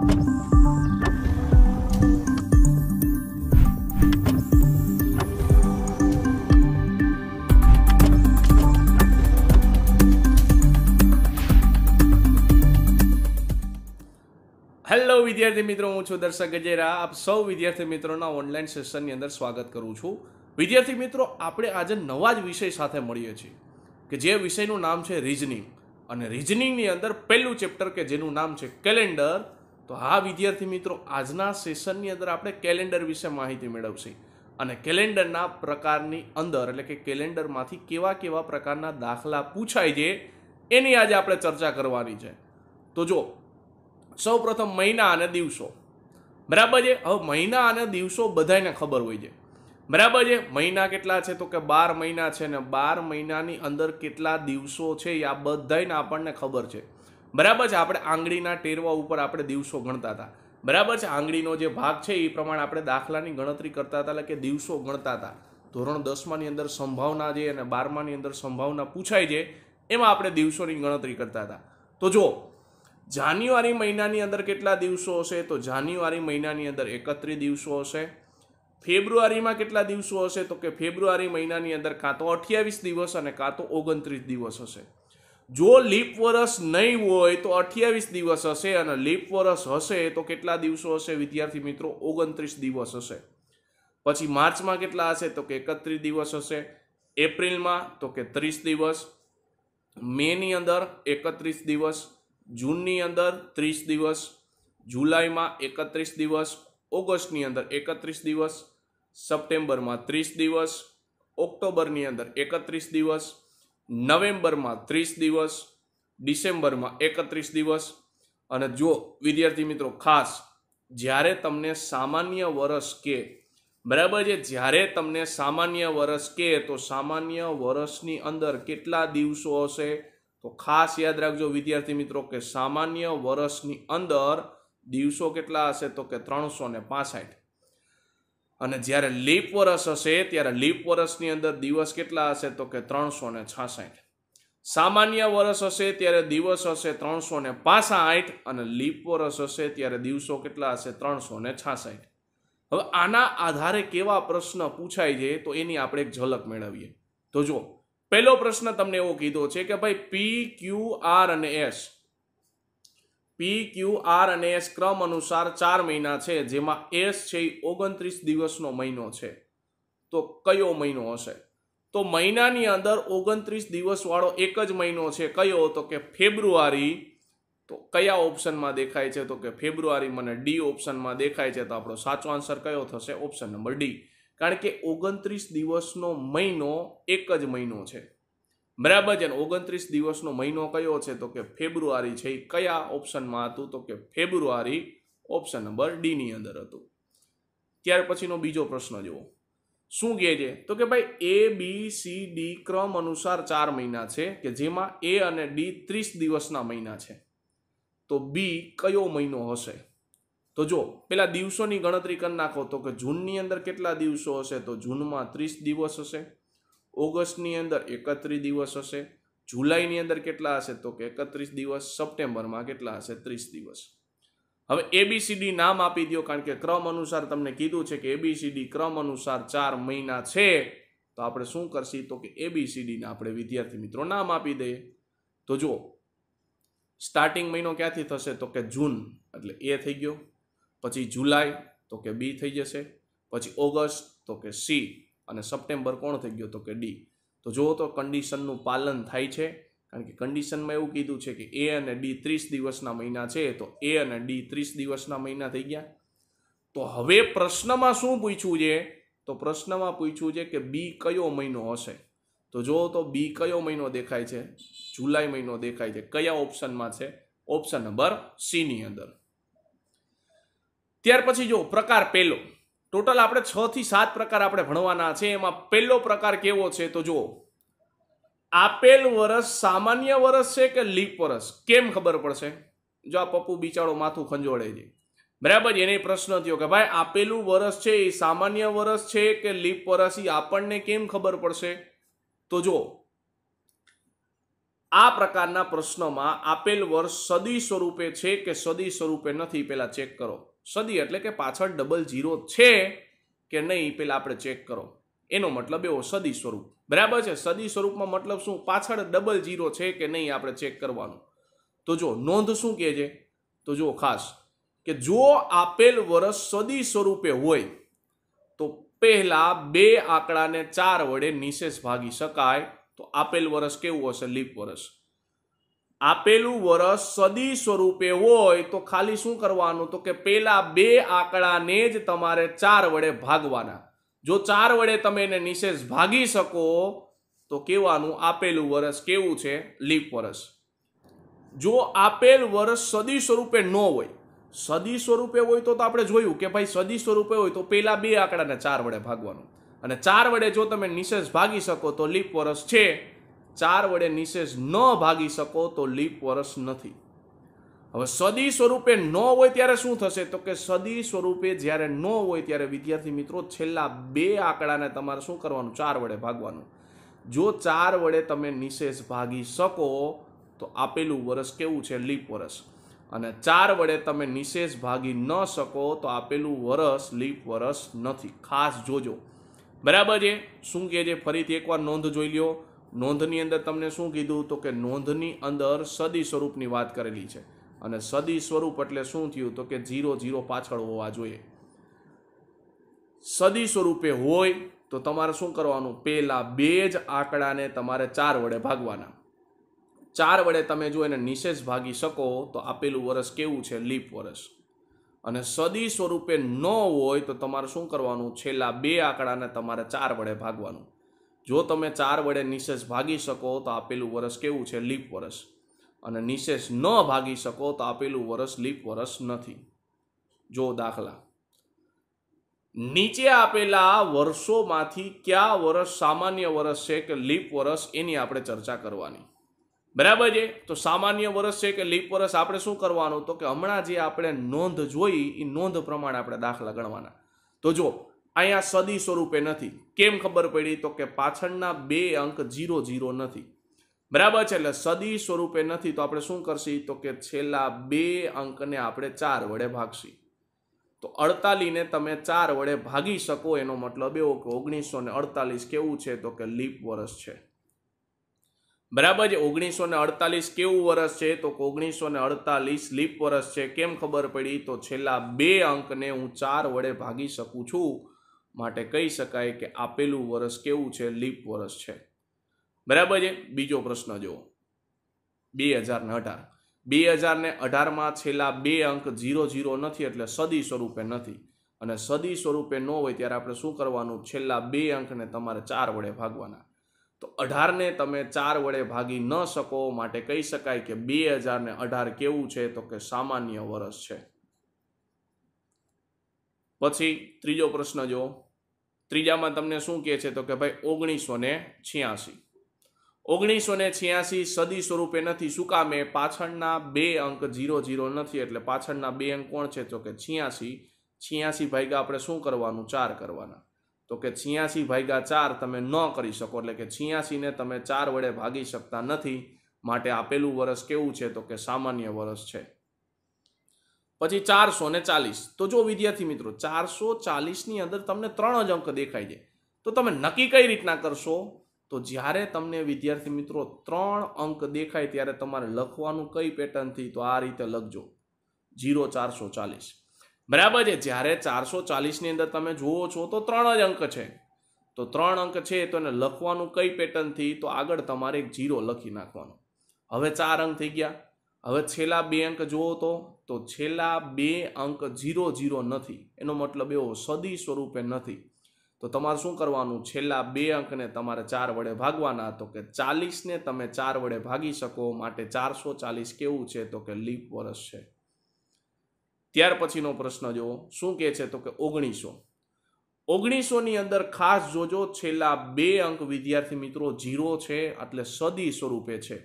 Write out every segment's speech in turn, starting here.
hello વિદ્યાર્થી મિત્રો હું છું દર્શક ગજેરા આપ સૌ વિદ્યાર્થી મિત્રોના ઓનલાઈન સેશનની અંદર સ્વાગત કરું છું વિદ્યાર્થી મિત્રો આપણે આજે નવા જ વિષય સાથે મળીએ છીએ કે જે વિષયનું નામ છે રિઝનિંગ અને રિઝનિંગની અંદર પહેલું ચેપ્ટર કે જેનું નામ છે કેલેન્ડર તો હા વિદ્યાર્થી મિત્રો આજના સેશનની અંદર આપણે કેલેન્ડર વિશે માહિતી મેળવશે અને કેલેન્ડરના પ્રકારની અંદર એટલે કે કેલેન્ડરમાંથી કેવા કેવા પ્રકારના દાખલા પૂછાય છે એની આજે આપણે ચર્ચા કરવાની છે તો જો સૌ પ્રથમ મહિના અને દિવસો બરાબર છે હવે મહિના અને દિવસો બધાને ખબર હોય છે બરાબર છે મહિના કેટલા છે તો કે બાર મહિના છે ને બાર મહિનાની અંદર કેટલા દિવસો છે એ આ બધાને આપણને ખબર છે બરાબર છે આપણે આંગળીના ટેરવા ઉપર આપણે દિવસો ગણતા હતા બરાબર છે આંગળીનો જે ભાગ છે એ પ્રમાણે આપણે દાખલાની ગણતરી કરતા હતા એટલે કે દિવસો ગણતા હતા ધોરણ દસમાની અંદર સંભાવના જે અને બારમાની અંદર સંભાવના પૂછાય છે એમાં આપણે દિવસોની ગણતરી કરતા હતા તો જુઓ જાન્યુઆરી મહિનાની અંદર કેટલા દિવસો હશે તો જાન્યુઆરી મહિનાની અંદર એકત્રીસ દિવસો હશે ફેબ્રુઆરીમાં કેટલા દિવસો હશે તો કે ફેબ્રુઆરી મહિનાની અંદર કાં તો અઠ્યાવીસ દિવસ અને કાં તો ઓગણત્રીસ દિવસ હશે જો લીપ વરસ નહીં હોય તો અઠ્યાવીસ દિવસ હશે અને લીપ વરસ હશે તો કેટલા દિવસો હશે વિદ્યાર્થી મિત્રો ઓગણત્રીસ દિવસ હશે પછી માર્ચમાં કેટલા હશે તો કે એકત્રીસ દિવસ હશે એપ્રિલમાં તો કે ત્રીસ દિવસ મેની અંદર એકત્રીસ દિવસ જૂનની અંદર ત્રીસ દિવસ જુલાઈમાં એકત્રીસ દિવસ ઓગસ્ટની અંદર એકત્રીસ દિવસ સપ્ટેમ્બરમાં ત્રીસ દિવસ ઓક્ટોબરની અંદર એકત્રીસ દિવસ નવેમ્બરમાં ત્રીસ દિવસ ડિસેમ્બરમાં એકત્રીસ દિવસ અને જો વિદ્યાર્થી મિત્રો ખાસ જ્યારે તમને સામાન્ય વરસ કે બરાબર છે જ્યારે તમને સામાન્ય વર્ષ કે તો સામાન્ય વર્ષની અંદર કેટલા દિવસો હશે તો ખાસ યાદ રાખજો વિદ્યાર્થી મિત્રો કે સામાન્ય વર્ષની અંદર દિવસો કેટલા હશે તો કે ત્રણસો ને પાસઠ અને જ્યારે લીપ વરસ હશે ત્યારે લીપ વરસની અંદર દિવસ કેટલા હશે તો કે ત્રણસો ને છાસઠ સામાન્ય વરસ હશે ત્યારે દિવસ હશે ત્રણસો ને પાસઠ અને લીપ વરસ હશે ત્યારે દિવસો કેટલા હશે ત્રણસો ને છાસઠ હવે આના આધારે કેવા પ્રશ્ન પૂછાય છે તો એની આપણે એક ઝલક મેળવીએ તો જુઓ પહેલો પ્રશ્ન તમને એવો કીધો છે કે ભાઈ પી ક્યુ આર અને એસ પી ક્યુ આર અને એસ ક્રમ અનુસાર ચાર મહિના છે જેમાં એસ છે એ ઓગણત્રીસ દિવસનો મહિનો છે તો કયો મહિનો હશે તો મહિનાની અંદર ઓગણત્રીસ દિવસવાળો એક જ મહિનો છે કયો તો કે ફેબ્રુઆરી તો કયા ઓપ્શનમાં દેખાય છે તો કે ફેબ્રુઆરી મને ડી ઓપ્શનમાં દેખાય છે તો આપણો સાચો આન્સર કયો થશે ઓપ્શન નંબર ડી કારણ કે ઓગણત્રીસ દિવસનો મહિનો એક જ મહિનો છે બરાબર છે ઓગણત્રીસ દિવસનો મહિનો કયો છે તો કે ફેબ્રુઆરી છે એ કયા ઓપ્શનમાં હતું તો કે ફેબ્રુઆરી ઓપ્શન નંબર ડીની અંદર હતું ત્યાર પછીનો બીજો પ્રશ્ન જુઓ શું કહે છે તો કે ભાઈ એ બી સી ડી ક્રમ અનુસાર ચાર મહિના છે કે જેમાં એ અને ડી ત્રીસ દિવસના મહિના છે તો બી કયો મહિનો હશે તો જો પેલા દિવસોની ગણતરી કરી નાખો તો કે જૂનની અંદર કેટલા દિવસો હશે તો જૂનમાં ત્રીસ દિવસ હશે ઓગસ્ટની અંદર એકત્રીસ દિવસ હશે જુલાઈની અંદર કેટલા હશે તો કે એકત્રીસ દિવસ સપ્ટેમ્બરમાં કેટલા હશે ત્રીસ દિવસ હવે એબીસીડી નામ આપી દો કારણ કે ક્રમ અનુસાર તમને કીધું છે કે એબીસીડી ક્રમ અનુસાર ચાર મહિના છે તો આપણે શું કરશી તો કે એબીસીડીને આપણે વિદ્યાર્થી મિત્રો નામ આપી દઈએ તો જુઓ સ્ટાર્ટિંગ મહિનો ક્યાંથી થશે તો કે જૂન એટલે એ થઈ ગયો પછી જુલાઈ તો કે બી થઈ જશે પછી ઓગસ્ટ તો કે સી અને સપ્ટેમ્બર કોણ થઈ ગયો તો કે ડી તો જુઓ તો કન્ડિશનનું પાલન થાય છે કારણ કે કન્ડિશનમાં એવું કીધું છે કે એ અને ડી ત્રીસ દિવસના મહિના છે તો એ અને ડી ત્રીસ દિવસના મહિના થઈ ગયા તો હવે પ્રશ્નમાં શું પૂછ્યું છે તો પ્રશ્નમાં પૂછ્યું છે કે બી કયો મહિનો હશે તો જુઓ તો બી કયો મહિનો દેખાય છે જુલાઈ મહિનો દેખાય છે કયા ઓપ્શનમાં છે ઓપ્શન નંબર સીની અંદર ત્યાર પછી જો પ્રકાર પહેલો ટોટલ આપણે છ થી સાત પ્રકાર આપણે ભણવાના છે એમાં પહેલો પ્રકાર કેવો છે તો જુઓ આપેલ વરસ સામાન્ય વરસ છે કે લીપ વરસ કેમ ખબર પડશે જો આ પપ્પુ બિચારો માથું ખંજોળે છે બરાબર એને પ્રશ્ન થયો કે ભાઈ આપેલું વરસ છે એ સામાન્ય વરસ છે કે લીપ વરસ એ આપણને કેમ ખબર પડશે તો જો આ પ્રકારના પ્રશ્નોમાં આપેલ વર્ષ સદી સ્વરૂપે છે કે સદી સ્વરૂપે નથી પહેલાં ચેક કરો સદી એટલે કે પાછળ ડબલ ઝીરો છે કે નહીં પેલા આપણે ચેક કરો એનો મતલબ એવો સદી સ્વરૂપ બરાબર છે સદી સ્વરૂપમાં મતલબ શું પાછળ ડબલ ઝીરો છે કે નહીં આપણે ચેક કરવાનું તો જો નોંધ શું કહે છે તો જુઓ ખાસ કે જો આપેલ વર્ષ સદી સ્વરૂપે હોય તો પહેલા બે આંકડાને ચાર વડે નિશેષ ભાગી શકાય તો આપેલ વર્ષ કેવું હશે લીપ વર્ષ આપેલું વર્ષ સદી સ્વરૂપે હોય તો ખાલી શું કરવાનું તો કે પેલા બે આંકડાને જ તમારે ચાર વડે ભાગવાના જો ચાર વડે તમે એને નિશેષ ભાગી શકો તો કેવાનું આપેલું વર્ષ કેવું છે લીપ વર્ષ જો આપેલ વર્ષ સદી સ્વરૂપે ન હોય સદી સ્વરૂપે હોય તો આપણે જોયું કે ભાઈ સદી સ્વરૂપે હોય તો પેલા બે આંકડાને ચાર વડે ભાગવાનું અને ચાર વડે જો તમે નિશેષ ભાગી શકો તો લીપ વર્ષ છે ચાર વડે નિશેષ ન ભાગી શકો તો લીપ વરસ નથી હવે સદી સ્વરૂપે ન હોય ત્યારે શું થશે તો કે સદી સ્વરૂપે જ્યારે ન હોય ત્યારે વિદ્યાર્થી મિત્રો છેલ્લા બે આંકડાને તમારે શું કરવાનું ચાર વડે ભાગવાનું જો ચાર વડે તમે નિશેષ ભાગી શકો તો આપેલું વરસ કેવું છે લીપ વરસ અને ચાર વડે તમે નિશેષ ભાગી ન શકો તો આપેલું વરસ લીપ વરસ નથી ખાસ જોજો બરાબર છે શું કહે છે ફરીથી એકવાર નોંધ જોઈ લ્યો નોંધની અંદર તમને શું કીધું તો કે નોંધની અંદર સદી સ્વરૂપની વાત કરેલી છે અને સદી સ્વરૂપ એટલે શું થયું તો કે ઝીરો ઝીરો પાછળ હોવા જોઈએ સદી સ્વરૂપે હોય તો તમારે શું કરવાનું પહેલાં બે જ આંકડાને તમારે ચાર વડે ભાગવાના ચાર વડે તમે જો એને નિશેષ ભાગી શકો તો આપેલું વર્ષ કેવું છે લીપ વર્ષ અને સદી સ્વરૂપે ન હોય તો તમારે શું કરવાનું છેલ્લા બે આંકડાને તમારે ચાર વડે ભાગવાનું જો તમે ચાર વડે નિશેષ ભાગી શકો તો આપેલું વરસ કેવું છે લીપ વરસ અને નિશેષ ન ભાગી શકો તો આપેલું વરસ લીપ વર્ષ નથી જો દાખલા નીચે આપેલા વર્ષોમાંથી કયા વર્ષ સામાન્ય વર્ષ છે કે લીપ વર્ષ એની આપણે ચર્ચા કરવાની બરાબર છે તો સામાન્ય વર્ષ છે કે લીપ વર્ષ આપણે શું કરવાનું તો કે હમણાં જે આપણે નોંધ જોઈ એ નોંધ પ્રમાણે આપણે દાખલા ગણવાના તો જો અહીંયા સદી સ્વરૂપે નથી કેમ ખબર પડી તો કે પાછળના બે અંક જીરો જીરો નથી બરાબર છે એટલે સદી સ્વરૂપે નથી તો આપણે શું કરશી તો કે છેલ્લા બે અંકને આપણે ચાર વડે ભાગશી તો અડતાલીને તમે ચાર વડે ભાગી શકો એનો મતલબ એવો કે ઓગણીસો ને અડતાલીસ કેવું છે તો કે લીપ વર્ષ છે બરાબર છે ઓગણીસો ને અડતાલીસ કેવું વર્ષ છે તો ઓગણીસો ને અડતાલીસ લીપ વર્ષ છે કેમ ખબર પડી તો છેલ્લા બે અંકને હું ચાર વડે ભાગી શકું છું માટે કહી શકાય કે આપેલું વર્ષ કેવું છે લીપ વર્ષ છે બરાબર છે બીજો પ્રશ્ન જુઓ બે હજારને અઢાર બે હજારને અઢારમાં છેલ્લા બે અંક ઝીરો ઝીરો નથી એટલે સદી સ્વરૂપે નથી અને સદી સ્વરૂપે ન હોય ત્યારે આપણે શું કરવાનું છેલ્લા બે અંકને તમારે ચાર વડે ભાગવાના તો અઢારને તમે ચાર વડે ભાગી ન શકો માટે કહી શકાય કે બે હજારને અઢાર કેવું છે તો કે સામાન્ય વર્ષ છે પછી ત્રીજો પ્રશ્ન જુઓ ત્રીજામાં તમને શું કહે છે તો કે ભાઈ ઓગણીસો ને છ્યાસી ઓગણીસો ને છ્યાસી સદી સ્વરૂપે નથી શું કામે પાછળના બે અંક ઝીરો ઝીરો નથી એટલે પાછળના બે અંક કોણ છે તો કે છ્યાસી છ્યાસી ભાગ્યા આપણે શું કરવાનું ચાર કરવાના તો કે છ્યાસી ભાગ્યા ચાર તમે ન કરી શકો એટલે કે છ્યાસીને તમે ચાર વડે ભાગી શકતા નથી માટે આપેલું વર્ષ કેવું છે તો કે સામાન્ય વર્ષ છે પછી ચારસો ને ચાલીસ તો જો વિદ્યાર્થી મિત્રો ચારસો ચાલીસની અંદર તમને ત્રણ જ અંક દેખાય છે તો તમે નક્કી કઈ રીતના કરશો તો જ્યારે તમને વિદ્યાર્થી મિત્રો ત્રણ અંક દેખાય ત્યારે તમારે લખવાનું કઈ પેટર્નથી તો આ રીતે લખજો જીરો ચારસો ચાલીસ બરાબર છે જ્યારે ચારસો ચાલીસની અંદર તમે જુઓ છો તો ત્રણ જ અંક છે તો ત્રણ અંક છે તો એને લખવાનું કઈ પેટર્નથી તો આગળ તમારે એક જીરો લખી નાખવાનું હવે ચાર અંક થઈ ગયા હવે છેલ્લા બે અંક જુઓ તો તો છેલ્લા બે અંક ઝીરો ઝીરો નથી એનો મતલબ એવો સદી સ્વરૂપે નથી તો તમારે શું કરવાનું છેલ્લા બે અંકને તમારે ચાર વડે ભાગવાના તો કે ચાલીસને તમે ચાર વડે ભાગી શકો માટે ચારસો ચાલીસ કેવું છે તો કે લીપ વર્ષ છે ત્યાર પછીનો પ્રશ્ન જુઓ શું કહે છે તો કે ઓગણીસો ઓગણીસોની અંદર ખાસ જોજો છેલ્લા બે અંક વિદ્યાર્થી મિત્રો ઝીરો છે એટલે સદી સ્વરૂપે છે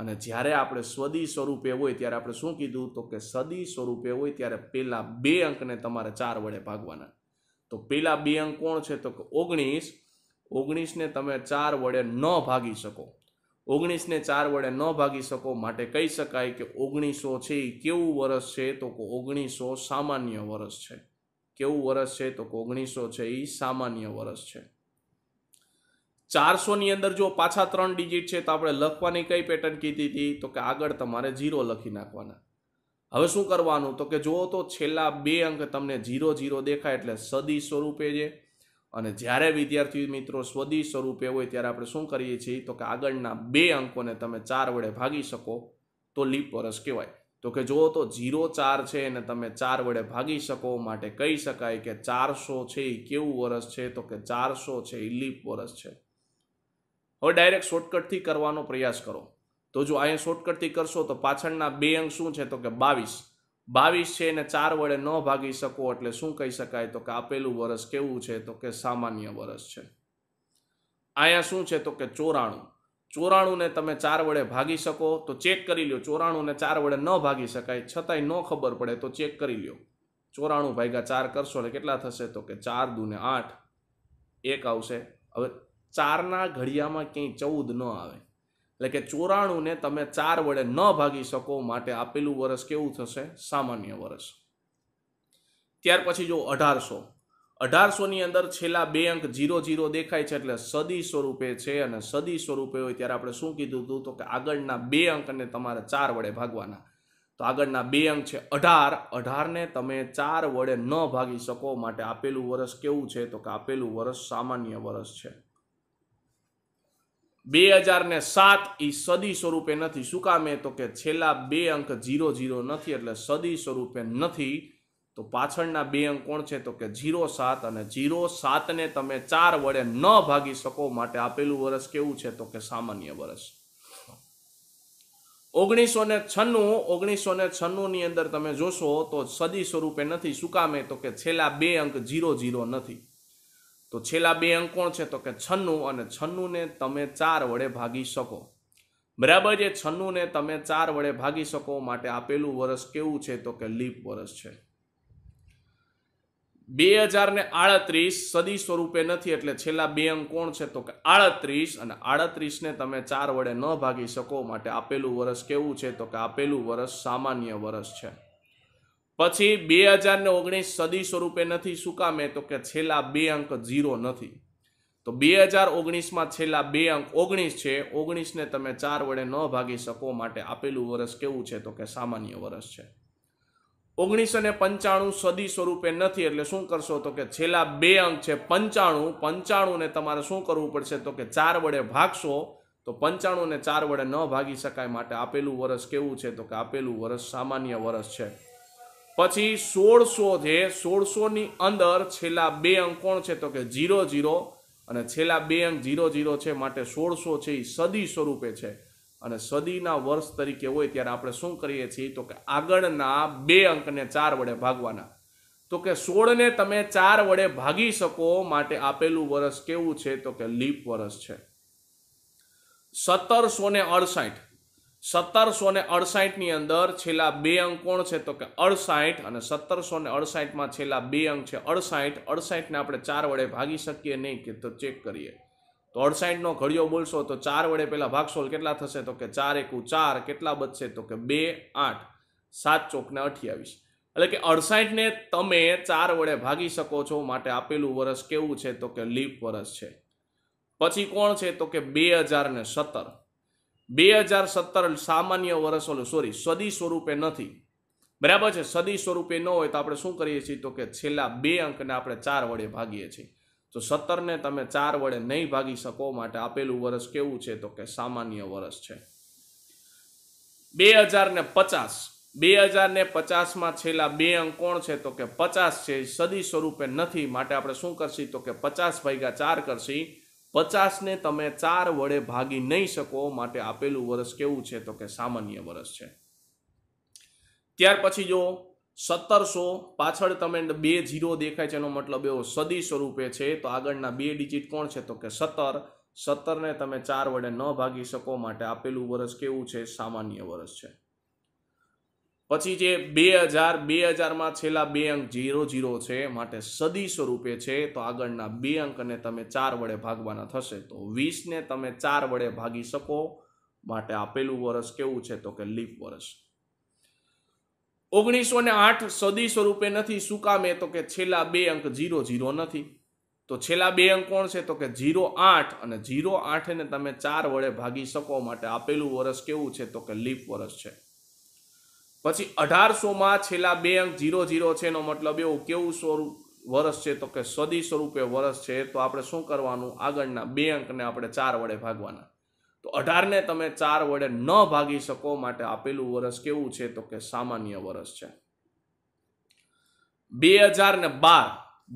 અને જ્યારે આપણે સ્વદી સ્વરૂપે હોય ત્યારે આપણે શું કીધું તો કે સદી સ્વરૂપે હોય ત્યારે પહેલાં બે અંકને તમારે ચાર વડે ભાગવાના તો પહેલાં બે અંક કોણ છે તો કે ઓગણીસ ઓગણીસને તમે ચાર વડે ન ભાગી શકો ઓગણીસને ચાર વડે ન ભાગી શકો માટે કહી શકાય કે ઓગણીસો છે એ કેવું વર્ષ છે તો કે ઓગણીસો સામાન્ય વર્ષ છે કેવું વર્ષ છે તો કે ઓગણીસો છે એ સામાન્ય વર્ષ છે ચારસોની અંદર જો પાછા ત્રણ ડિજિટ છે તો આપણે લખવાની કઈ પેટર્ન કીધી હતી તો કે આગળ તમારે ઝીરો લખી નાખવાના હવે શું કરવાનું તો કે જુઓ તો છેલ્લા બે અંક તમને ઝીરો ઝીરો દેખાય એટલે સદી સ્વરૂપે છે અને જ્યારે વિદ્યાર્થી મિત્રો સ્વદી સ્વરૂપે હોય ત્યારે આપણે શું કરીએ છીએ તો કે આગળના બે અંકોને તમે ચાર વડે ભાગી શકો તો લીપ વરસ કહેવાય તો કે જુઓ તો ઝીરો ચાર છે એને તમે ચાર વડે ભાગી શકો માટે કહી શકાય કે ચારસો છે એ કેવું વરસ છે તો કે ચારસો છે એ લીપ વરસ છે હવે ડાયરેક્ટ શોર્ટકટથી કરવાનો પ્રયાસ કરો તો જો અહીંયા શોર્ટકટથી કરશો તો પાછળના બે અંક શું છે તો કે બાવીસ બાવીસ છે એને ચાર વડે ન ભાગી શકો એટલે શું કહી શકાય તો કે આપેલું વર્ષ કેવું છે તો કે સામાન્ય વર્ષ છે અહીંયા શું છે તો કે ચોરાણું ચોરાણુંને તમે ચાર વડે ભાગી શકો તો ચેક કરી લ્યો ચોરાણુંને ચાર વડે ન ભાગી શકાય છતાંય ન ખબર પડે તો ચેક કરી લ્યો ચોરાણું ભાગ્યા ચાર કરશો એટલે કેટલા થશે તો કે ચાર દુને આઠ એક આવશે હવે ચારના ઘડિયામાં ક્યાંય ચૌદ ન આવે એટલે કે ચોરાણુંને તમે ચાર વડે ન ભાગી શકો માટે આપેલું વર્ષ કેવું થશે સામાન્ય વર્ષ ત્યાર પછી જો અઢારસો અઢારસોની અંદર છેલ્લા બે અંક જીરો જીરો દેખાય છે એટલે સદી સ્વરૂપે છે અને સદી સ્વરૂપે હોય ત્યારે આપણે શું કીધું હતું તો કે આગળના બે અંકને તમારે ચાર વડે ભાગવાના તો આગળના બે અંક છે અઢાર અઢારને તમે ચાર વડે ન ભાગી શકો માટે આપેલું વર્ષ કેવું છે તો કે આપેલું વર્ષ સામાન્ય વર્ષ છે બે હજાર ને સાત એ સદી સ્વરૂપે નથી શું કામે તો કે છેલ્લા બે અંક જીરો જીરો નથી એટલે સદી સ્વરૂપે નથી તો પાછળના બે અંક કોણ છે તો કે જીરો સાત અને ઝીરો સાતને તમે ચાર વડે ન ભાગી શકો માટે આપેલું વર્ષ કેવું છે તો કે સામાન્ય વર્ષ ઓગણીસો ને છન્નું ઓગણીસો ને છન્નુંની અંદર તમે જોશો તો સદી સ્વરૂપે નથી શું કામે તો કે છેલ્લા બે અંક ઝીરો ઝીરો નથી તો છેલ્લા બે અંક કોણ છે તો કે છન્નું અને છન્નુંને તમે ચાર વડે ભાગી શકો બરાબર છે છન્નુંને તમે ચાર વડે ભાગી શકો માટે આપેલું વર્ષ કેવું છે તો કે લીપ વર્ષ છે બે હજાર ને આડત્રીસ સદી સ્વરૂપે નથી એટલે છેલ્લા બે અંક કોણ છે તો કે આડત્રીસ અને આડત્રીસને તમે ચાર વડે ન ભાગી શકો માટે આપેલું વર્ષ કેવું છે તો કે આપેલું વર્ષ સામાન્ય વર્ષ છે પછી બે હજાર ઓગણીસ સદી સ્વરૂપે નથી શું કામે તો કે છેલ્લા બે અંક ઝીરો નથી તો બે હજાર ઓગણીસમાં છેલ્લા બે અંક ઓગણીસ છે ઓગણીસને તમે ચાર વડે ન ભાગી શકો માટે આપેલું વર્ષ કેવું છે તો કે સામાન્ય વર્ષ છે ઓગણીસો ને પંચાણું સદી સ્વરૂપે નથી એટલે શું કરશો તો કે છેલ્લા બે અંક છે પંચાણું પંચાણુંને તમારે શું કરવું પડશે તો કે ચાર વડે ભાગશો તો પંચાણુંને ચાર વડે ન ભાગી શકાય માટે આપેલું વર્ષ કેવું છે તો કે આપેલું વર્ષ સામાન્ય વર્ષ છે પછી સોળસો છે સોળસોની અંદર છેલ્લા બે અંક કોણ છે તો કે ઝીરો ઝીરો અને છેલ્લા બે અંક ઝીરો ઝીરો છે માટે સોળસો છે એ સદી સ્વરૂપે છે અને સદીના વર્ષ તરીકે હોય ત્યારે આપણે શું કરીએ છીએ તો કે આગળના બે અંકને ચાર વડે ભાગવાના તો કે સોળને તમે ચાર વડે ભાગી શકો માટે આપેલું વર્ષ કેવું છે તો કે લીપ વર્ષ છે સત્તરસો ને અડસાઠ સત્તરસો ને અડસાઠની અંદર છેલ્લા બે અંક કોણ છે તો કે અડસાઠ અને સત્તરસો ને અડસાઠમાં છેલ્લા બે અંક છે અડસાઠ અડસાઠને આપણે ચાર વડે ભાગી શકીએ નહીં કે તો ચેક કરીએ તો અડસાઠનો ઘડિયો બોલશો તો ચાર વડે પહેલાં ભાગશો કેટલા થશે તો કે ચાર એકુ ચાર કેટલા બચશે તો કે બે આઠ સાત ચોકને અઠ્યાવીસ એટલે કે અડસાઠને તમે ચાર વડે ભાગી શકો છો માટે આપેલું વર્ષ કેવું છે તો કે લીપ વર્ષ છે પછી કોણ છે તો કે બે હજાર ને સત્તર બે હજાર સત્તર સામાન્ય વર્ષ ઓલું સોરી સદી સ્વરૂપે નથી બરાબર છે સદી સ્વરૂપે ન હોય તો આપણે શું કરીએ છીએ તો કે છેલ્લા બે અંકને આપણે ચાર વડે ભાગીએ છીએ તો સત્તરને તમે ચાર વડે નહીં ભાગી શકો માટે આપેલું વર્ષ કેવું છે તો કે સામાન્ય વર્ષ છે બે હજાર ને પચાસ બે હજાર ને પચાસમાં છેલ્લા બે અંક કોણ છે તો કે પચાસ છે સદી સ્વરૂપે નથી માટે આપણે શું કરશી તો કે પચાસ ભાગ્યા ચાર કરશી પચાસને તમે ચાર વડે ભાગી નહીં શકો માટે આપેલું વર્ષ કેવું છે તો કે સામાન્ય વર્ષ છે ત્યાર પછી જો સત્તરસો પાછળ તમે બે જીરો દેખાય છે એનો મતલબ એવો સદી સ્વરૂપે છે તો આગળના બે ડિજિટ કોણ છે તો કે સત્તર સત્તરને તમે ચાર વડે ન ભાગી શકો માટે આપેલું વર્ષ કેવું છે સામાન્ય વર્ષ છે પછી જે બે હજાર બે હજારમાં છેલ્લા બે અંક ઝીરો ઝીરો છે માટે સદી સ્વરૂપે છે તો આગળના બે અંકને તમે ચાર વડે ભાગવાના થશે તો વીસને તમે ચાર વડે ભાગી શકો માટે આપેલું વર્ષ કેવું છે તો કે લીપ વર્ષ ઓગણીસો ને આઠ સદી સ્વરૂપે નથી શું કામે તો કે છેલ્લા બે અંક ઝીરો ઝીરો નથી તો છેલ્લા બે અંક કોણ છે તો કે ઝીરો આઠ અને ઝીરો આઠને તમે ચાર વડે ભાગી શકો માટે આપેલું વર્ષ કેવું છે તો કે લીપ વર્ષ છે પછી અઢારસોમાં છેલ્લા બે અંક જીરો જીરો છે એનો મતલબ એવો કેવું સ્વરૂપ વરસ છે તો કે સદી સ્વરૂપે વર્ષ છે તો આપણે શું કરવાનું આગળના બે અંકને આપણે ચાર વડે ભાગવાના તો અઢારને તમે ચાર વડે ન ભાગી શકો માટે આપેલું વરસ કેવું છે તો કે સામાન્ય વર્ષ છે બે હજાર ને બાર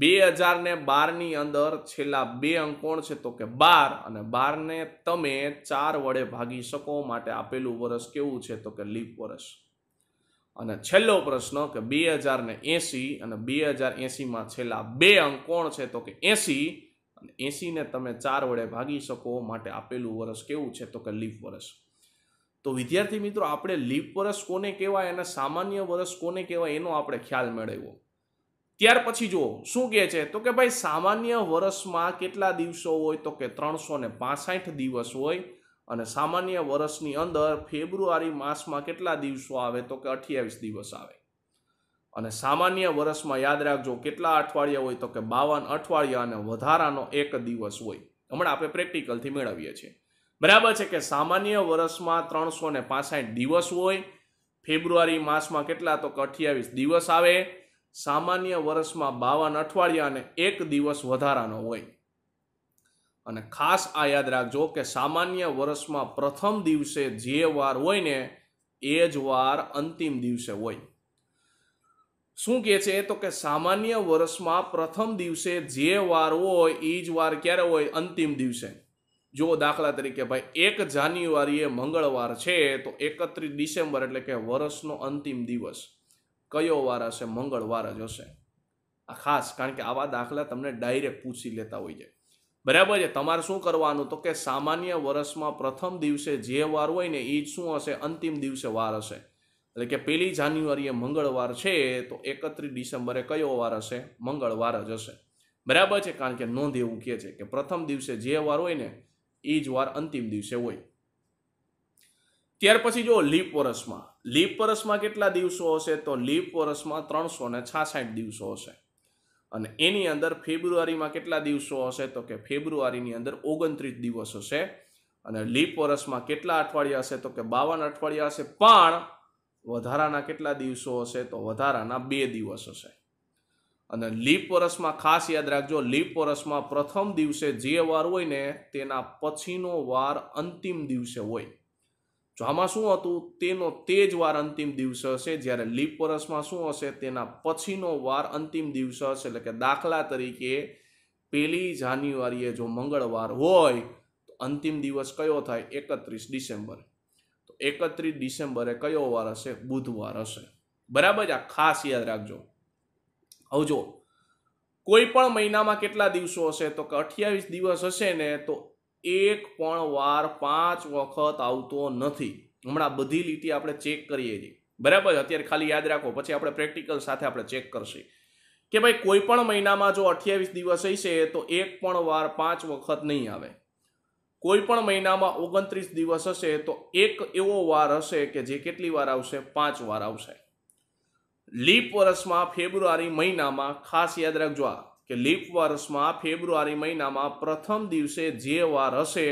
બે હજાર ને બારની અંદર છેલ્લા બે અંક કોણ છે તો કે બાર અને બારને તમે ચાર વડે ભાગી શકો માટે આપેલું વરસ કેવું છે તો કે લીપ વરસ અને છેલ્લો પ્રશ્ન કે બે હજાર ને એંસી અને બે હજાર એંસીમાં છેલ્લા બે અંક કોણ છે તો કે એંસી અને એંસીને તમે ચાર વડે ભાગી શકો માટે આપેલું વર્ષ કેવું છે તો કે લીપ વર્ષ તો વિદ્યાર્થી મિત્રો આપણે લીપ વર્ષ કોને કહેવાય અને સામાન્ય વર્ષ કોને કહેવાય એનો આપણે ખ્યાલ મેળવ્યો ત્યાર પછી જુઓ શું કહે છે તો કે ભાઈ સામાન્ય વર્ષમાં કેટલા દિવસો હોય તો કે ત્રણસો ને પાસઠ દિવસ હોય અને સામાન્ય વર્ષની અંદર ફેબ્રુઆરી માસમાં કેટલા દિવસો આવે તો કે અઠ્યાવીસ દિવસ આવે અને સામાન્ય વર્ષમાં યાદ રાખજો કેટલા અઠવાડિયા હોય તો કે બાવન અઠવાડિયા અને વધારાનો એક દિવસ હોય હમણાં આપણે પ્રેક્ટિકલથી મેળવીએ છીએ બરાબર છે કે સામાન્ય વર્ષમાં ત્રણસો ને દિવસ હોય ફેબ્રુઆરી માસમાં કેટલા તો કે અઠ્યાવીસ દિવસ આવે સામાન્ય વર્ષમાં બાવન અઠવાડિયા અને એક દિવસ વધારાનો હોય અને ખાસ આ યાદ રાખજો કે સામાન્ય વર્ષમાં પ્રથમ દિવસે જે વાર હોય ને એ જ વાર અંતિમ દિવસે હોય શું કહે છે તો કે સામાન્ય વર્ષમાં પ્રથમ દિવસે જે વાર હોય એ જ વાર ક્યારે હોય અંતિમ દિવસે જો દાખલા તરીકે ભાઈ એક જાન્યુઆરીએ મંગળવાર છે તો એકત્રીસ ડિસેમ્બર એટલે કે વર્ષનો અંતિમ દિવસ કયો વાર હશે મંગળવાર જ હશે આ ખાસ કારણ કે આવા દાખલા તમને ડાયરેક્ટ પૂછી લેતા હોય છે બરાબર છે તમારે શું કરવાનું તો કે સામાન્ય વર્ષમાં પ્રથમ દિવસે જે વાર હોય ને એ જ શું હશે અંતિમ દિવસે વાર હશે એટલે કે પહેલી જાન્યુઆરીએ મંગળવાર છે તો એકત્રીસ ડિસેમ્બરે કયો વાર હશે મંગળવાર જ હશે બરાબર છે કારણ કે નોંધ એવું કહે છે કે પ્રથમ દિવસે જે વાર હોય ને એ જ વાર અંતિમ દિવસે હોય ત્યાર પછી જો લીપ વર્ષમાં લીપ વર્ષમાં કેટલા દિવસો હશે તો લીપ વર્ષમાં ત્રણસો ને છાસઠ દિવસો હશે અને એની અંદર ફેબ્રુઆરીમાં કેટલા દિવસો હશે તો કે ફેબ્રુઆરીની અંદર ઓગણત્રીસ દિવસ હશે અને લીપ વર્ષમાં કેટલા અઠવાડિયા હશે તો કે બાવન અઠવાડિયા હશે પણ વધારાના કેટલા દિવસો હશે તો વધારાના બે દિવસ હશે અને લીપ વર્ષમાં ખાસ યાદ રાખજો લીપ વર્ષમાં પ્રથમ દિવસે જે વાર હોય ને તેના પછીનો વાર અંતિમ દિવસે હોય જો આમાં શું હતું તેનો તે જ વાર અંતિમ દિવસ હશે જ્યારે લીપ વર્ષમાં શું હશે તેના પછીનો વાર અંતિમ દિવસ હશે એટલે કે દાખલા તરીકે પહેલી જાન્યુઆરીએ જો મંગળવાર હોય તો અંતિમ દિવસ કયો થાય એકત્રીસ ડિસેમ્બર તો એકત્રીસ ડિસેમ્બરે કયો વાર હશે બુધવાર હશે બરાબર આ ખાસ યાદ રાખજો હવે જો કોઈ પણ મહિનામાં કેટલા દિવસો હશે તો કે અઠ્યાવીસ દિવસ હશે ને તો એક પણ વાર પાંચ વખત આવતો નથી હમણાં બધી લીટી આપણે ચેક કરીએ છીએ બરાબર અત્યારે ખાલી યાદ રાખો પછી આપણે પ્રેક્ટિકલ સાથે આપણે ચેક કરશું કે ભાઈ કોઈ પણ મહિનામાં જો અઠ્યાવીસ દિવસ હશે તો એક પણ વાર પાંચ વખત નહીં આવે કોઈ પણ મહિનામાં ઓગણત્રીસ દિવસ હશે તો એક એવો વાર હશે કે જે કેટલી વાર આવશે પાંચ વાર આવશે લીપ વર્ષમાં ફેબ્રુઆરી મહિનામાં ખાસ યાદ રાખજો આ કે લીપ વર્ષમાં ફેબ્રુઆરી મહિનામાં પ્રથમ દિવસે જે વાર હશે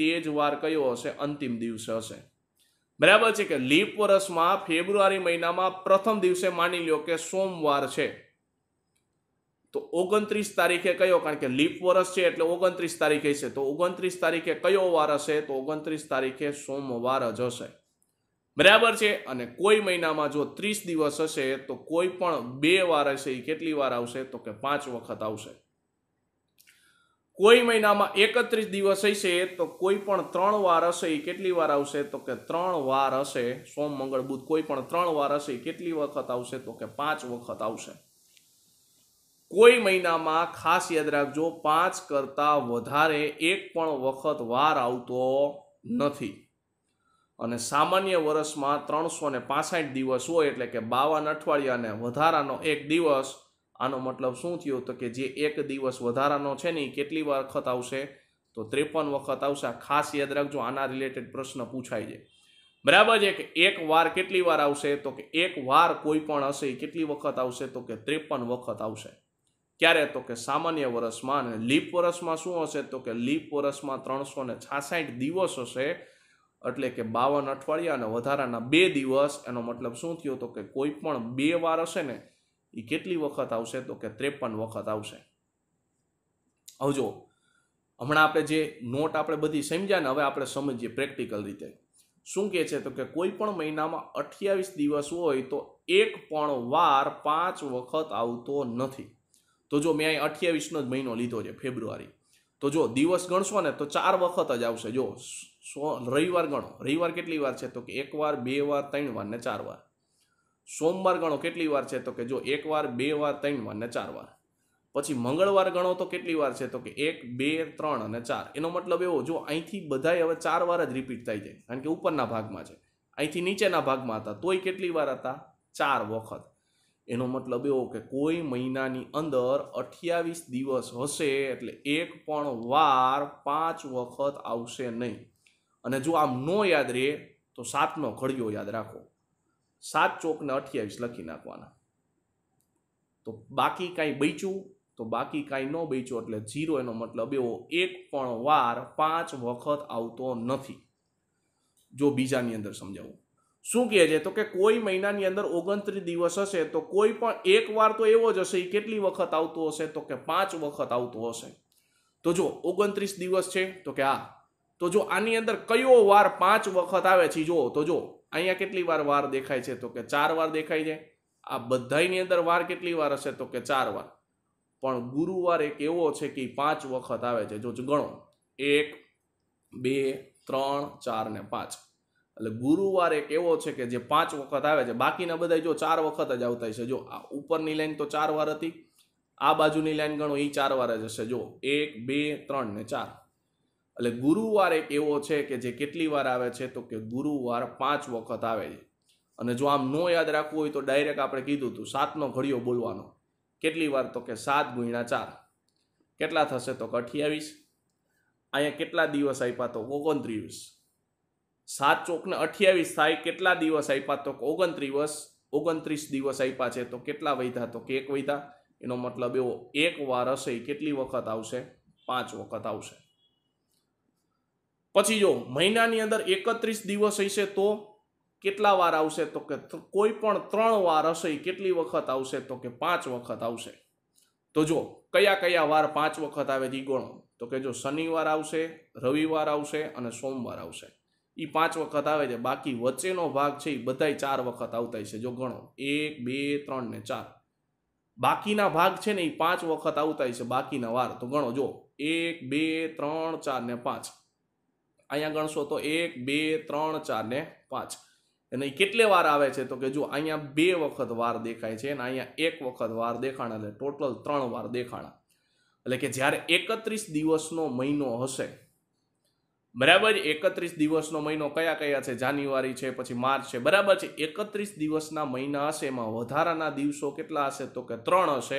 તે જ વાર કયો હશે અંતિમ દિવસે હશે બરાબર છે કે લીપ વર્ષમાં ફેબ્રુઆરી મહિનામાં પ્રથમ દિવસે માની લ્યો કે સોમવાર છે તો ઓગણત્રીસ તારીખે કયો કારણ કે લીપ વર્ષ છે એટલે ઓગણત્રીસ તારીખે છે તો ઓગણત્રીસ તારીખે કયો વાર હશે તો ઓગણત્રીસ તારીખે સોમવાર જ હશે બરાબર છે અને કોઈ મહિનામાં જો ત્રીસ દિવસ હશે તો કોઈ પણ બે વાર હશે એ કેટલી વાર આવશે તો કે પાંચ વખત આવશે કોઈ મહિનામાં એકત્રીસ દિવસ હશે તો કોઈ પણ ત્રણ વાર હશે એ કેટલી વાર આવશે તો કે ત્રણ વાર હશે સોમ મંગળ બુધ કોઈ પણ ત્રણ વાર હશે એ કેટલી વખત આવશે તો કે પાંચ વખત આવશે કોઈ મહિનામાં ખાસ યાદ રાખજો પાંચ કરતાં વધારે એક પણ વખત વાર આવતો નથી અને સામાન્ય વર્ષમાં ત્રણસો ને પાસઠ દિવસ હોય એટલે કે બાવન અઠવાડિયાને વધારાનો એક દિવસ આનો મતલબ શું થયો તો કે જે એક દિવસ વધારાનો છે ને એ કેટલી વખત આવશે તો ત્રેપન વખત આવશે ખાસ યાદ રાખજો આના રિલેટેડ પ્રશ્ન પૂછાય છે બરાબર છે કે એક વાર કેટલી વાર આવશે તો કે એક વાર કોઈ પણ હશે કેટલી વખત આવશે તો કે ત્રેપન વખત આવશે ક્યારે તો કે સામાન્ય વર્ષમાં અને લીપ વર્ષમાં શું હશે તો કે લીપ વર્ષમાં ત્રણસો ને છાસઠ દિવસ હશે એટલે કે બાવન અઠવાડિયા અને વધારાના બે દિવસ એનો મતલબ શું થયો તો કે કોઈ પણ બે વાર હશે ને એ કેટલી વખત આવશે તો કે ત્રેપન વખત આવશે હવે જો હમણાં આપણે જે નોટ આપણે બધી સમજ્યા ને હવે આપણે સમજીએ પ્રેક્ટિકલ રીતે શું કહે છે તો કે કોઈ પણ મહિનામાં અઠ્યાવીસ દિવસ હોય તો એક પણ વાર પાંચ વખત આવતો નથી તો જો મેં અહીં અઠ્યાવીસનો જ મહિનો લીધો છે ફેબ્રુઆરી તો જો દિવસ ગણશો ને તો ચાર વખત જ આવશે જો સો રવિવાર ગણો રવિવાર કેટલી વાર છે તો કે એક વાર બે વાર ત્રણ વાર ને ચાર વાર સોમવાર ગણો કેટલી વાર છે તો કે જો એક વાર બે વાર ત્રણ વાર ને ચાર વાર પછી મંગળવાર ગણો તો કેટલી વાર છે તો કે એક બે ત્રણ અને ચાર એનો મતલબ એવો જો અહીંથી બધાય હવે ચાર વાર જ રિપીટ થાય છે કારણ કે ઉપરના ભાગમાં છે અહીંથી નીચેના ભાગમાં હતા તોય કેટલી વાર હતા ચાર વખત એનો મતલબ એવો કે કોઈ મહિનાની અંદર અઠ્યાવીસ દિવસ હશે એટલે એક પણ વાર પાંચ વખત આવશે નહીં અને જો આમ ન યાદ રહે તો સાતનો ઘડિયો યાદ રાખો સાત ચોકને અઠ્યાવીસ લખી નાખવાના તો બાકી કાંઈ બચ્યું તો બાકી કાંઈ ન બચ્યું એટલે ઝીરો એનો મતલબ એવો એક પણ વાર પાંચ વખત આવતો નથી જો બીજાની અંદર સમજાવું શું કહે છે તો કે કોઈ મહિનાની અંદર ઓગણત્રીસ દિવસ હશે તો કોઈ પણ એક વાર તો એવો જ હશે એ કેટલી વખત આવતો હશે તો કે પાંચ વખત આવતો હશે તો જો ઓગણત્રીસ દિવસ છે તો કે આ તો જો આની અંદર કયો વાર પાંચ વખત આવે છે જો તો જો અહીંયા કેટલી વાર વાર દેખાય છે તો કે ચાર વાર દેખાય છે આ બધાની અંદર વાર કેટલી વાર હશે તો કે ચાર વાર પણ ગુરુવાર એક એવો છે કે પાંચ વખત આવે છે જો ગણો એક બે ત્રણ ચાર ને પાંચ એટલે ગુરુવાર એક એવો છે કે જે પાંચ વખત આવે છે બાકીના બધા જો ચાર વખત જ આવતા હશે જો આ ઉપરની લાઈન તો ચાર વાર હતી આ બાજુની લાઈન ગણો એ ચાર વાર જ હશે જો એક બે ત્રણ ને ચાર એટલે ગુરુવાર એક એવો છે કે જે કેટલી વાર આવે છે તો કે ગુરુવાર પાંચ વખત આવે છે અને જો આમ નો યાદ રાખવું હોય તો ડાયરેક્ટ આપણે કીધું હતું સાતનો ઘડિયો બોલવાનો કેટલી વાર તો કે સાત ગુણ્યા ચાર કેટલા થશે તો કે અઠ્યાવીસ અહીંયા કેટલા દિવસ આપ્યા તો ઓગણત્રીસ સાત ચોકને અઠ્યાવીસ થાય કેટલા દિવસ આપ્યા તો ઓગણત્રીસ ઓગણત્રીસ દિવસ આપ્યા છે તો કેટલા વૈધા તો કે એક વૈધા એનો મતલબ એવો એક વાર હશે કેટલી વખત આવશે પાંચ વખત આવશે પછી જો મહિનાની અંદર એકત્રીસ દિવસ હશે તો કેટલા વાર આવશે તો કે કોઈ પણ ત્રણ વાર હશે કેટલી વખત આવશે તો કે પાંચ વખત આવશે તો જો કયા કયા વાર પાંચ વખત આવે એ ગણો તો કે જો શનિવાર આવશે રવિવાર આવશે અને સોમવાર આવશે એ પાંચ વખત આવે છે બાકી વચ્ચેનો ભાગ છે એ બધાય ચાર વખત આવતા છે જો ગણો એક બે ત્રણ ને ચાર બાકીના ભાગ છે ને એ પાંચ વખત આવતા છે બાકીના વાર તો ગણો જો એક બે ત્રણ ચાર ને પાંચ અહીંયા ગણશો તો એક બે ત્રણ ચાર ને પાંચ અને એ કેટલે વાર આવે છે તો કે જો અહીંયા બે વખત વાર દેખાય છે અને અહીંયા એક વખત વાર દેખાણ એટલે ટોટલ ત્રણ વાર દેખાણા એટલે કે જ્યારે એકત્રીસ દિવસનો મહિનો હશે બરાબર એકત્રીસ દિવસનો મહિનો કયા કયા છે જાન્યુઆરી છે પછી માર્ચ છે બરાબર છે એકત્રીસ દિવસના મહિના હશે એમાં વધારાના દિવસો કેટલા હશે તો કે ત્રણ હશે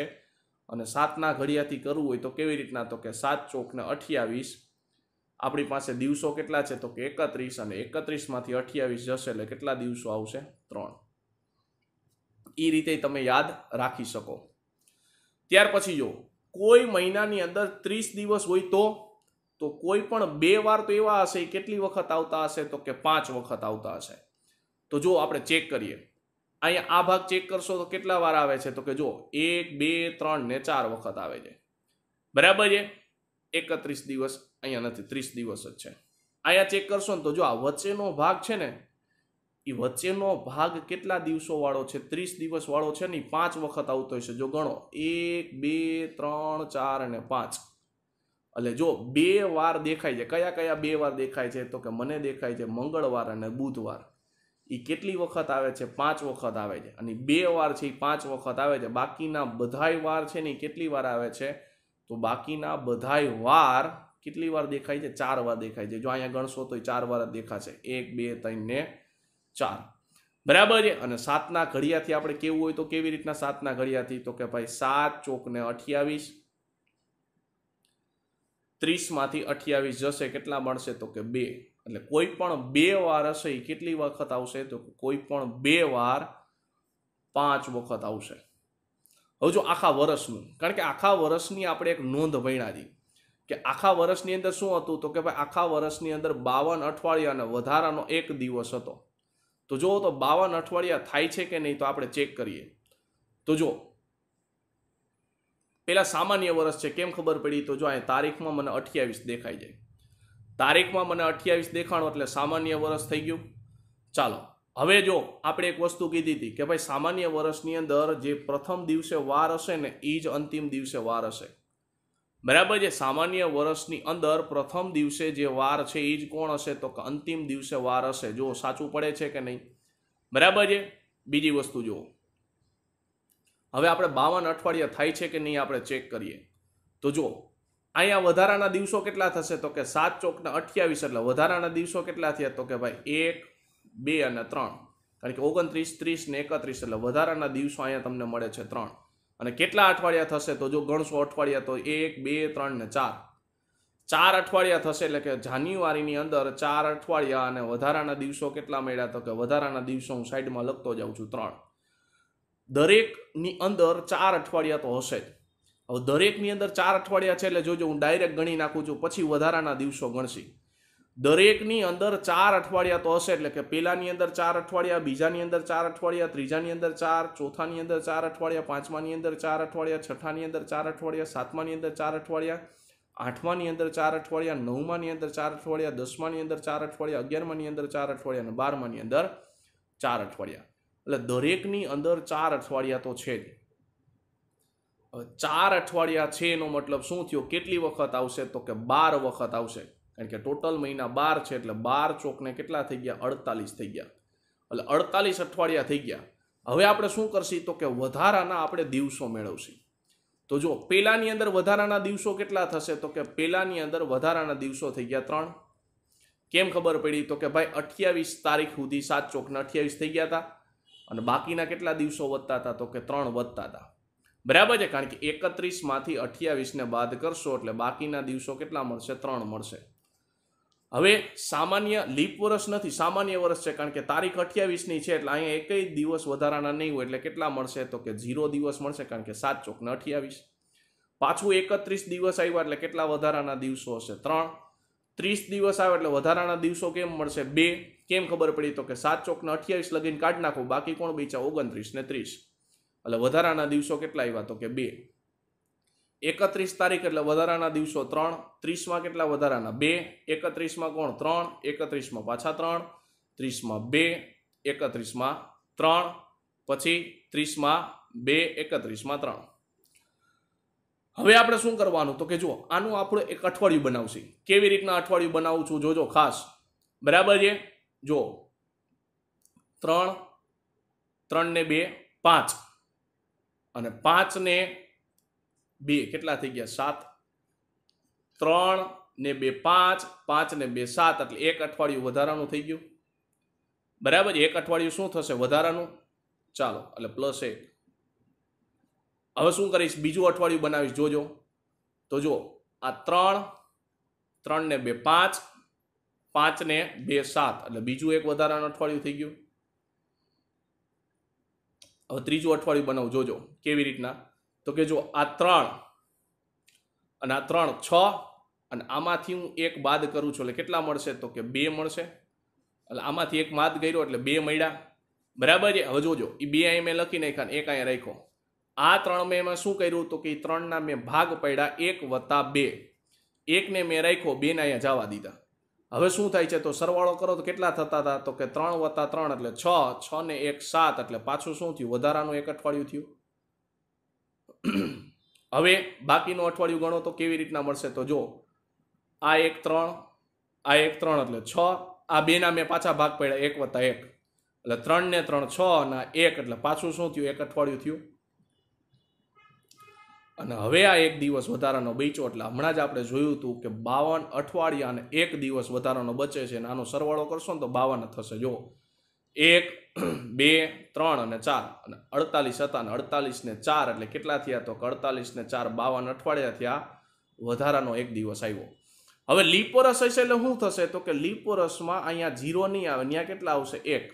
અને સાતના ઘડિયાથી કરવું હોય તો કેવી રીતના તો કે સાત ચોકને અઠ્યાવીસ આપણી પાસે દિવસો કેટલા છે તો કે એકત્રીસ અને એકત્રીસમાંથી અઠ્યાવીસ જશે એટલે કેટલા દિવસો આવશે ત્રણ એ રીતે તમે યાદ રાખી શકો ત્યાર પછી જો કોઈ મહિનાની અંદર ત્રીસ દિવસ હોય તો તો કોઈ પણ બે વાર તો એવા હશે કેટલી વખત આવતા હશે તો કે પાંચ વખત આવતા હશે તો જો આપણે ચેક કરીએ અહીંયા આ ભાગ ચેક કરશો તો કેટલા વાર આવે છે તો કે જો એક બે ત્રણ ને ચાર વખત આવે છે બરાબર છે એકત્રીસ દિવસ અહીંયા નથી ત્રીસ દિવસ જ છે અહીંયા ચેક કરશો ને તો જો આ વચ્ચેનો ભાગ છે ને એ વચ્ચેનો ભાગ કેટલા દિવસોવાળો છે ત્રીસ દિવસવાળો છે ને પાંચ વખત આવતો હશે જો ગણો એક બે ત્રણ ચાર અને પાંચ એટલે જો બે વાર દેખાય છે કયા કયા બે વાર દેખાય છે તો કે મને દેખાય છે મંગળવાર અને બુધવાર એ કેટલી વખત આવે છે પાંચ વખત આવે છે અને બે વાર છે એ પાંચ વખત આવે છે બાકીના બધાય વાર છે ને એ કેટલી વાર આવે છે તો બાકીના બધાય વાર કેટલી વાર દેખાય છે ચાર વાર દેખાય છે જો અહીંયા ગણશો તો એ ચાર વાર જ દેખાશે એક બે ત્રણ ને ચાર બરાબર છે અને સાતના ઘડિયાથી આપણે કેવું હોય તો કેવી રીતના સાતના ઘડિયાથી તો કે ભાઈ સાત ચોકને અઠ્યાવીસ ત્રીસમાંથી અઠ્યાવીસ જશે કેટલા મળશે તો કે બે એટલે કોઈ પણ બે વાર હશે એ કેટલી વખત આવશે તો કોઈ પણ બે વાર પાંચ વખત આવશે હવે જો આખા વર્ષનું કારણ કે આખા વર્ષની આપણે એક નોંધ વણાવી કે આખા વર્ષની અંદર શું હતું તો કે ભાઈ આખા વર્ષની અંદર બાવન અઠવાડિયા અને વધારાનો એક દિવસ હતો તો જુઓ તો બાવન અઠવાડિયા થાય છે કે નહીં તો આપણે ચેક કરીએ તો જુઓ પહેલાં સામાન્ય વર્ષ છે કેમ ખબર પડી તો જો અહીં તારીખમાં મને અઠ્યાવીસ દેખાઈ જાય તારીખમાં મને અઠ્યાવીસ દેખાણો એટલે સામાન્ય વર્ષ થઈ ગયું ચાલો હવે જો આપણે એક વસ્તુ કીધી હતી કે ભાઈ સામાન્ય વર્ષની અંદર જે પ્રથમ દિવસે વાર હશે ને એ જ અંતિમ દિવસે વાર હશે બરાબર છે સામાન્ય વર્ષની અંદર પ્રથમ દિવસે જે વાર છે એ જ કોણ હશે તો અંતિમ દિવસે વાર હશે જો સાચું પડે છે કે નહીં બરાબર છે બીજી વસ્તુ જુઓ હવે આપણે બાવન અઠવાડિયા થાય છે કે નહીં આપણે ચેક કરીએ તો જો અહીંયા વધારાના દિવસો કેટલા થશે તો કે સાત ચોકના અઠ્યાવીસ એટલે વધારાના દિવસો કેટલા થયા તો કે ભાઈ એક બે અને ત્રણ કારણ કે ઓગણત્રીસ ત્રીસ ને એકત્રીસ એટલે વધારાના દિવસો અહીંયા તમને મળે છે ત્રણ અને કેટલા અઠવાડિયા થશે તો જો ગણશો અઠવાડિયા તો એક બે ત્રણ ને ચાર ચાર અઠવાડિયા થશે એટલે કે જાન્યુઆરીની અંદર ચાર અઠવાડિયા અને વધારાના દિવસો કેટલા મળ્યા તો કે વધારાના દિવસો હું સાઈડમાં લખતો જાઉં છું ત્રણ દરેકની અંદર ચાર અઠવાડિયા તો હશે જ હવે દરેકની અંદર ચાર અઠવાડિયા છે એટલે જોજો હું ડાયરેક્ટ ગણી નાખું છું પછી વધારાના દિવસો ગણશી દરેકની અંદર ચાર અઠવાડિયા તો હશે એટલે કે પહેલાની અંદર ચાર અઠવાડિયા બીજાની અંદર ચાર અઠવાડિયા ત્રીજાની અંદર ચાર ચોથાની અંદર ચાર અઠવાડિયા પાંચમાની અંદર ચાર અઠવાડિયા છઠ્ઠાની અંદર ચાર અઠવાડિયા સાતમાની અંદર ચાર અઠવાડિયા આઠમાની અંદર ચાર અઠવાડિયા નવમાની અંદર ચાર અઠવાડિયા દસમાની અંદર ચાર અઠવાડિયા અગિયારમાની અંદર ચાર અઠવાડિયા અને બારમાની અંદર ચાર અઠવાડિયા એટલે દરેકની અંદર ચાર અઠવાડિયા તો છે જ ચાર અઠવાડિયા છે એનો મતલબ શું થયો કેટલી વખત આવશે તો કે બાર વખત આવશે કારણ કે ટોટલ મહિના બાર છે એટલે બાર ચોકને કેટલા થઈ ગયા અડતાલીસ થઈ ગયા એટલે અડતાલીસ અઠવાડિયા થઈ ગયા હવે આપણે શું કરશી તો કે વધારાના આપણે દિવસો મેળવશી તો જો પેલાની અંદર વધારાના દિવસો કેટલા થશે તો કે પહેલાંની અંદર વધારાના દિવસો થઈ ગયા ત્રણ કેમ ખબર પડી તો કે ભાઈ અઠ્યાવીસ તારીખ સુધી સાત ચોકના અઠ્યાવીસ થઈ ગયા હતા અને બાકીના કેટલા દિવસો વધતા હતા તો કે ત્રણ વધતા હતા બરાબર છે કારણ કે એકત્રીસમાંથી અઠ્યાવીસને બાદ કરશો એટલે બાકીના દિવસો કેટલા મળશે ત્રણ મળશે હવે સામાન્ય લીપ વર્ષ નથી સામાન્ય વર્ષ છે કારણ કે તારીખ અઠ્યાવીસની છે એટલે અહીંયા એકય દિવસ વધારાના નહીં હોય એટલે કેટલા મળશે તો કે ઝીરો દિવસ મળશે કારણ કે સાત ચોકને અઠ્યાવીસ પાછું એકત્રીસ દિવસ આવ્યા એટલે કેટલા વધારાના દિવસો હશે ત્રણ ત્રીસ દિવસ આવે એટલે વધારાના દિવસો કેમ મળશે બે કેમ ખબર પડી તો કે સાત ચોકને અઠ્યાવીસ લગીને કાઢ નાખો બાકી કોણ બેચા ઓગણત્રીસ ને ત્રીસ એટલે વધારાના દિવસો કેટલા આવ્યા તો કે બે એકત્રીસ તારીખ એટલે વધારાના દિવસો ત્રણ ત્રીસમાં કેટલા વધારાના બે એકત્રીસમાં કોણ ત્રણ એકત્રીસમાં પાછા ત્રણ ત્રીસમાં બે એકત્રીસમાં ત્રણ પછી ત્રીસમાં બે એકત્રીસમાં ત્રણ હવે આપણે શું કરવાનું તો કે જુઓ આનું આપણે એક અઠવાડિયું બનાવશે કેવી રીતના અઠવાડિયું બનાવું છું જોજો ખાસ બરાબર છે જુઓ ત્રણ ત્રણને બે પાંચ અને પાંચને બે કેટલા થઈ ગયા સાત ત્રણ ને બે પાંચ પાંચ ને બે સાત એટલે એક અઠવાડિયું વધારાનું થઈ ગયું બરાબર એક અઠવાડિયું શું થશે વધારાનું ચાલો એટલે પ્લસ એક હવે શું કરીશ બીજું અઠવાડિયું બનાવીશ જોજો તો જુઓ આ ત્રણ ત્રણ ને બે પાંચ પાંચને બે સાત એટલે બીજું એક વધારાનું અઠવાડિયું થઈ ગયું હવે ત્રીજું અઠવાડિયું બનાવ જોજો કેવી રીતના તો કે જો આ ત્રણ અને આ ત્રણ છ અને આમાંથી હું એક બાદ કરું છું એટલે કેટલા મળશે તો કે બે મળશે એટલે આમાંથી એક માદ કર્યો એટલે બે મળ્યા બરાબર છે હવે જોજો એ બે અહીં મેં લખી નાખ્યા ને એક અહીંયા રાખ્યો આ ત્રણ મેં એમાં શું કર્યું તો કે એ ત્રણના મેં ભાગ પડ્યા એક વત્તા બે એકને મેં રાખ્યો બેને અહીંયા જવા દીધા હવે શું થાય છે તો સરવાળો કરો તો કેટલા થતા હતા તો કે ત્રણ વત્તા ત્રણ એટલે છ છ ને એક સાત એટલે પાછું શું થયું વધારાનું એક અઠવાડિયું થયું હવે બાકીનું અઠવાડિયું ગણો તો કેવી રીતના મળશે તો જો આ એક ત્રણ આ એક ત્રણ એટલે છ આ બેના મેં પાછા ભાગ પડ્યા એક વત્તા એક એટલે ત્રણ ને ત્રણ છ અને એક એટલે પાછું શું થયું એક અઠવાડિયું થયું અને હવે આ એક દિવસ વધારાનો બચ્યો એટલે હમણાં જ આપણે જોયું હતું કે બાવન અઠવાડિયા અને એક દિવસ વધારાનો બચે છે અને આનો સરવાળો કરશો ને તો બાવન થશે જો એક બે ત્રણ અને ચાર અને અડતાલીસ હતા અને અડતાલીસ ને ચાર એટલે કેટલા થયા તો અડતાલીસ ને ચાર બાવન અઠવાડિયા થયા વધારાનો એક દિવસ આવ્યો હવે લીપોરસ હશે એટલે શું થશે તો કે લીપોરસમાં અહીંયા ઝીરો નહીં આવે ત્યાં કેટલા આવશે એક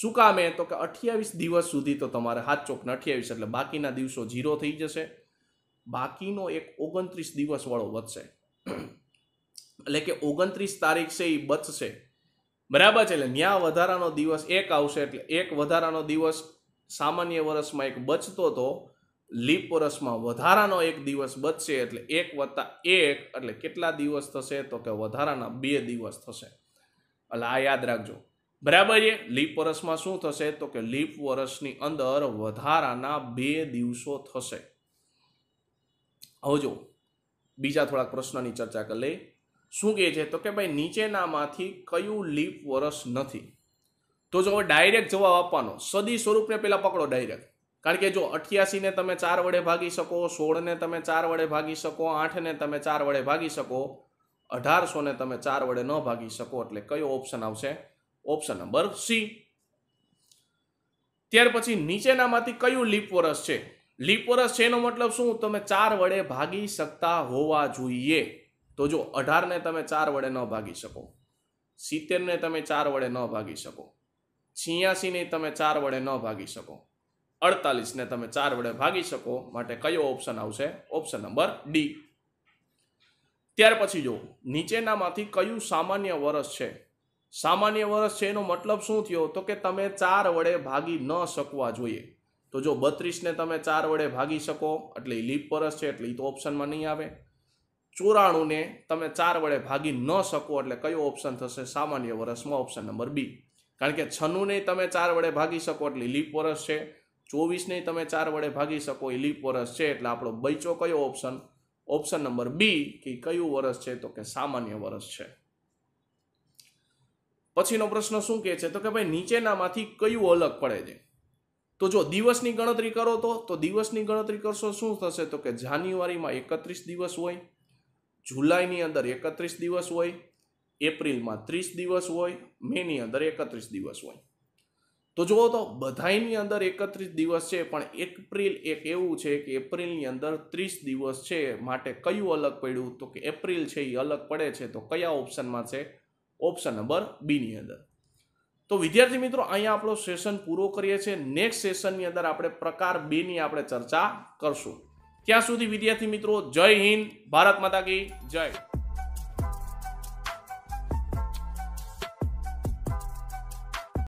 શું કામે તો કે અઠ્યાવીસ દિવસ સુધી તો તમારે હાથ ચોકને અઠ્યાવીસ એટલે બાકીના દિવસો ઝીરો થઈ જશે બાકીનો એક ઓગણત્રીસ દિવસવાળો વધશે એટલે કે ઓગણત્રીસ તારીખ છે એ બચશે બરાબર છે એટલે ન્યા વધારાનો દિવસ એક આવશે એટલે એક વધારાનો દિવસ સામાન્ય વર્ષમાં એક બચતો હતો લીપ વર્ષમાં વધારાનો એક દિવસ બચશે એટલે એક વત્તા એક એટલે કેટલા દિવસ થશે તો કે વધારાના બે દિવસ થશે એટલે આ યાદ રાખજો બરાબર છે લીપ વર્ષમાં શું થશે તો કે લીપ વર્ષની અંદર વધારાના બે દિવસો થશે હવે જો બીજા થોડાક પ્રશ્નની ચર્ચા કરી લઈ શું કહે છે તો કે ભાઈ નીચેનામાંથી કયું લીપ વરસ નથી તો જો હવે ડાયરેક્ટ જવાબ આપવાનો સદી સ્વરૂપને પહેલાં પકડો ડાયરેક્ટ કારણ કે જો અઠ્યાસીને તમે ચાર વડે ભાગી શકો સોળને તમે ચાર વડે ભાગી શકો આઠને તમે ચાર વડે ભાગી શકો અઢારસોને તમે ચાર વડે ન ભાગી શકો એટલે કયો ઓપ્શન આવશે ઓપ્શન નંબર સી ત્યાર પછી નીચેનામાંથી કયું લીપ વરસ છે લીપ વરસ છે એનો મતલબ શું તમે ચાર વડે ભાગી શકતા હોવા જોઈએ તો જો અઢારને તમે ચાર વડે ન ભાગી શકો સિત્તેરને તમે ચાર વડે ન ભાગી શકો છિયાસીને તમે ચાર વડે ન ભાગી શકો અડતાલીસને તમે ચાર વડે ભાગી શકો માટે કયો ઓપ્શન આવશે ઓપ્શન નંબર ડી ત્યાર પછી જો નીચેનામાંથી કયું સામાન્ય વર્ષ છે સામાન્ય વર્ષ છે એનો મતલબ શું થયો તો કે તમે ચાર વડે ભાગી ન શકવા જોઈએ તો જો બત્રીસને તમે ચાર વડે ભાગી શકો એટલે એ લીપ વરસ છે એટલે એ તો ઓપ્શનમાં નહીં આવે ચોરાણુંને તમે ચાર વડે ભાગી ન શકો એટલે કયો ઓપ્શન થશે સામાન્ય વર્ષમાં ઓપ્શન નંબર બી કારણ કે છન્નુંને તમે ચાર વડે ભાગી શકો એટલે લીપ વર્ષ છે ચોવીસને તમે ચાર વડે ભાગી શકો એ લીપ વર્ષ છે એટલે આપણો બૈચો કયો ઓપ્શન ઓપ્શન નંબર બી કે કયું વર્ષ છે તો કે સામાન્ય વર્ષ છે પછીનો પ્રશ્ન શું કહે છે તો કે ભાઈ નીચેનામાંથી કયું અલગ પડે છે તો જો દિવસની ગણતરી કરો તો તો દિવસની ગણતરી કરશો શું થશે તો કે જાન્યુઆરીમાં એકત્રીસ દિવસ હોય જુલાઈની અંદર એકત્રીસ દિવસ હોય એપ્રિલમાં ત્રીસ દિવસ હોય મેની અંદર એકત્રીસ દિવસ હોય તો જુઓ તો બધાની અંદર એકત્રીસ દિવસ છે પણ એપ્રિલ એક એવું છે કે એપ્રિલની અંદર ત્રીસ દિવસ છે માટે કયું અલગ પડ્યું તો કે એપ્રિલ છે એ અલગ પડે છે તો કયા ઓપ્શનમાં છે ઓપ્શન નંબર બીની અંદર તો વિદ્યાર્થી મિત્રો અહીંયા આપણો સેશન પૂરો કરીએ છીએ નેક્સ્ટ સેશનની અંદર આપણે પ્રકાર બેની આપણે ચર્ચા કરશું ત્યાં સુધી વિદ્યાર્થી મિત્રો જય હિન્દ ભારત માતા કી જય